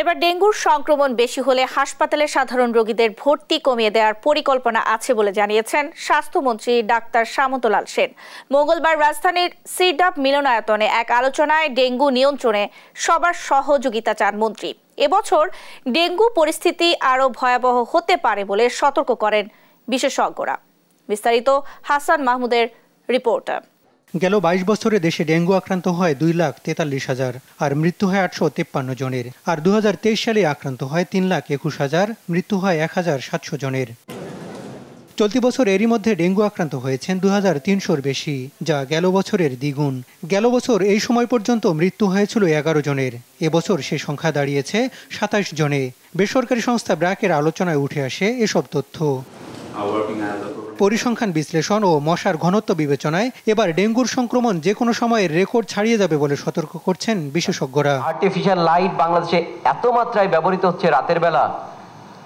এবার ডেঙ্গুর সংক্রমণ বেশি হলে হাসপাতালে সাধারণ রোগীদের ভর্তি কমিয়ে দেওয়ার পরিকল্পনা আছে বলে জানিয়েছেন স্বাস্থ্যমন্ত্রী ডাক্তার সামন্তলাল সেন মঙ্গলবার রাজধানীর সিডাপ মিলনায়তনে এক আলোচনায় ডেঙ্গু নিয়ন্ত্রণে সবার সহযোগিতা চান মন্ত্রী এবছর ডেঙ্গু পরিস্থিতি আরও ভয়াবহ হতে পারে বলে সতর্ক করেন বিশেষজ্ঞরা বিস্তারিত হাসান মাহমুদের রিপোর্টার গেল বাইশ বছরে দেশে ডেঙ্গু আক্রান্ত হয় দুই লাখ তেতাল্লিশ হাজার আর মৃত্যু হয় আটশো তেপ্পান্ন জনের আর দু সালে আক্রান্ত হয় তিন লাখ একুশ হাজার মৃত্যু হয় এক হাজার সাতশো জনের চলতি বছর এরই মধ্যে ডেঙ্গু আক্রান্ত হয়েছেন দু হাজার তিনশোর বেশি যা গেল বছরের দ্বিগুণ গেল বছর এই সময় পর্যন্ত মৃত্যু হয়েছিল এগারো জনের এবছর সে সংখ্যা দাঁড়িয়েছে সাতাশ জনে বেসরকারি সংস্থা ব্র্যাকের আলোচনায় উঠে আসে এসব তথ্য পরিসংখ্যান বিশ্লেষণ ও মশার ঘনত্ব বিবেচনায় এবার ডেঙ্গুর সংক্রমণ যে কোনো সময়ের রেকর্ড ছাড়িয়ে যাবে বলে সতর্ক করছেন বিশেষজ্ঞরা আর্টিফিশিয়াল লাইট বাংলাদেশে এত মাত্রায় ব্যবহৃত হচ্ছে রাতের বেলা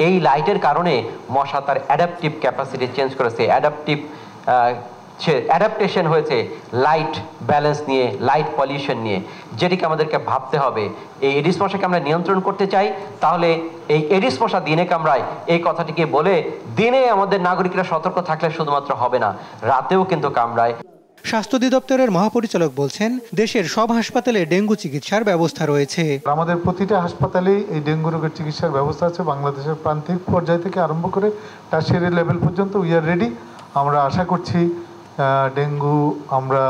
এই লাইটের কারণে মশা তার অ্যাডাপটিভ ক্যাপাসিটি চেঞ্জ করেছে অ্যাডাপটিভ সে অ্যাডাপ্টেশন হয়েছে লাইট ব্যালেন্স নিয়ে লাইট পলিউশন নিয়ে যেটিকে আমাদেরকে ভাবতে হবে এই এডিস মশাকে আমরা নিয়ন্ত্রণ করতে চাই তাহলে এই এডিস মশা দিনে কামড়ায় এই কথাটিকে বলে দিনে আমাদের নাগরিকরা সতর্ক থাকলে শুধুমাত্র হবে না রাতেও কিন্তু কামড়ায় স্বাস্থ্য অধিদপ্তরের মহাপরিচালক বলছেন দেশের সব হাসপাতালে ডেঙ্গু চিকিৎসার ব্যবস্থা রয়েছে আমাদের প্রতিটা হাসপাতালে এই ডেঙ্গু রোগের চিকিৎসার ব্যবস্থা আছে বাংলাদেশের প্রান্তিক পর্যায় থেকে আরম্ভ করে টার্সিয়ারি লেভেল পর্যন্ত উই আর রেডি আমরা আশা করছি ডেঙ্গু আমরা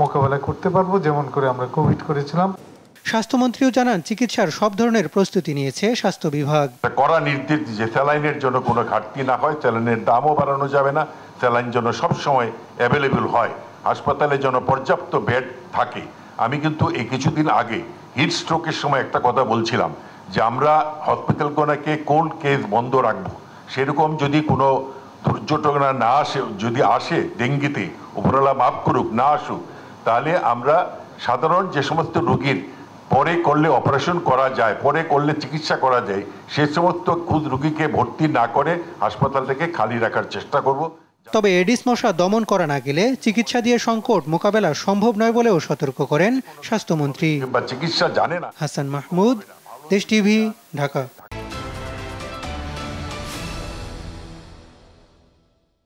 মোকাবেলা করতে পারবো যেমন করে আমরা কোভিড করেছিলাম স্বাস্থ্যমন্ত্রীও জানান চিকিৎসার সব ধরনের প্রস্তুতি নিয়েছে স্বাস্থ্য বিভাগ করা নির্দেশ যে স্যালাইনের জন্য কোনো ঘাটতি না হয় স্যালাইনের দামও বাড়ানো যাবে না স্যালাইন জন্য সবসময় অ্যাভেলেবেল হয় হাসপাতালে জন্য পর্যাপ্ত বেড থাকে আমি কিন্তু এই কিছুদিন আগে হিট স্ট্রোকের সময় একটা কথা বলছিলাম যে আমরা হসপিটালগুলোকে কোন কেস বন্ধ রাখবো সেরকম যদি কোনো পর্যটকরা না আসে যদি আসে ডেঙ্গিতে উপরওয়ালা মাফ করুক না আসুক তাহলে আমরা সাধারণ যে সমস্ত রোগীর পরে করলে অপারেশন করা যায় পরে করলে চিকিৎসা করা যায় সে সমস্ত খুদ রুগীকে ভর্তি না করে হাসপাতাল থেকে খালি রাখার চেষ্টা করব তবে এডিস মশা দমন করা না গেলে চিকিৎসা দিয়ে সংকট মোকাবেলা সম্ভব নয় বলেও সতর্ক করেন স্বাস্থ্যমন্ত্রী বা চিকিৎসা জানে না হাসান মাহমুদ দেশ টিভি ঢাকা